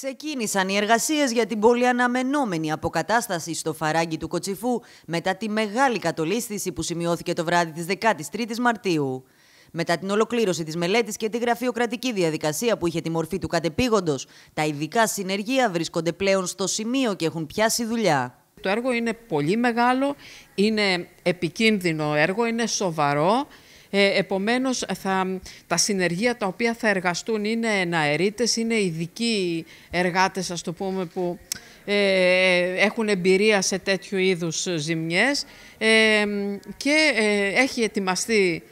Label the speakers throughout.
Speaker 1: Ξεκίνησαν οι εργασίες για την αναμενόμενη αποκατάσταση στο φαράγγι του Κοτσιφού μετά τη μεγάλη κατολίσθηση που σημειώθηκε το βράδυ της 13ης Μαρτίου. Μετά την ολοκλήρωση της μελέτης και τη γραφειοκρατική διαδικασία που είχε τη μορφή του κατεπήγοντος, τα ειδικά συνεργεία βρίσκονται πλέον στο σημείο και έχουν πιάσει δουλειά. Το έργο είναι πολύ
Speaker 2: μεγάλο, είναι επικίνδυνο έργο, είναι σοβαρό ε, επομένως, τα συνεργεία τα οποία θα εργαστούν είναι εναερίτες, είναι ειδικοί εργάτες, ας το πούμε, που ε, έχουν εμπειρία σε τέτοιου είδους ζημιές, ε, και ε, έχει ετοιμαστεί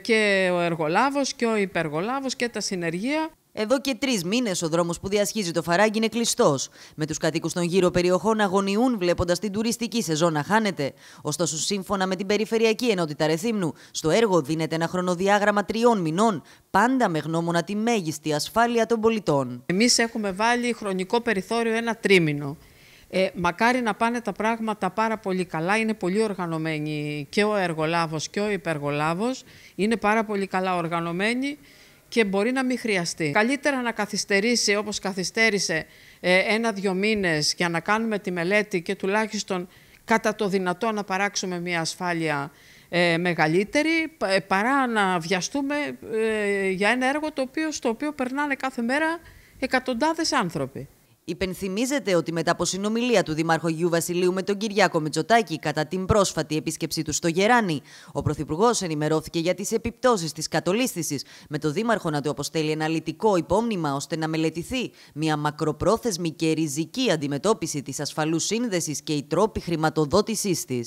Speaker 2: και ο εργολάβος και ο υπεργολάβος και τα συνεργεία. Εδώ και τρεις μήνες ο δρόμος που
Speaker 1: διασχίζει το φαράγγι είναι κλειστός. Με τους κατοίκους των γύρω περιοχών αγωνιούν βλέποντας την τουριστική σεζόν να χάνεται. Ωστόσο, σύμφωνα με την Περιφερειακή Ενότητα Ρεθύμνου, στο έργο δίνεται ένα χρονοδιάγραμμα τριών μηνών, πάντα με γνώμονα τη μέγιστη ασφάλεια των πολιτών. Εμείς έχουμε
Speaker 2: βάλει χρονικό περιθώριο ένα τρίμηνο. Ε, μακάρι να πάνε τα πράγματα πάρα πολύ καλά. Είναι πολύ οργανωμένοι και ο εργολάβος και ο υπεργολάβος. Είναι πάρα πολύ καλά οργανωμένοι και μπορεί να μην χρειαστεί. Καλύτερα να καθυστερήσει όπως καθυστέρησε ε, ένα-δυο μήνες για να κάνουμε τη μελέτη και τουλάχιστον κατά το δυνατό να παράξουμε μια ασφάλεια ε, μεγαλύτερη ε, παρά να βιαστούμε για ένα έργο το οποίο, στο οποίο περνάνε κάθε μέρα εκατοντάδες
Speaker 1: άνθρωποι. Υπενθυμίζεται ότι μετά από συνομιλία του Δημάρχου Βασιλείου με τον Κυριάκο Μητσοτάκη κατά την πρόσφατη επίσκεψή του στο Γεράνι, ο Πρωθυπουργός ενημερώθηκε για τις επιπτώσεις της κατολίσθησης, με τον Δήμαρχο να του αποστέλει αναλυτικό υπόμνημα ώστε να μελετηθεί μια μακροπρόθεσμη και ριζική αντιμετώπιση της ασφαλούς σύνδεσης και οι τρόποι χρηματοδότησής
Speaker 2: της.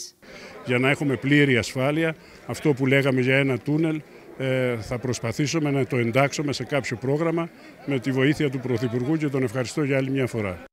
Speaker 2: Για να έχουμε πλήρη ασφάλεια, αυτό που λέγαμε για ένα τούνελ ε, θα προσπαθήσουμε να το εντάξουμε σε κάποιο πρόγραμμα με τη βοήθεια του Πρωθυπουργού και
Speaker 1: τον ευχαριστώ για άλλη μια φορά.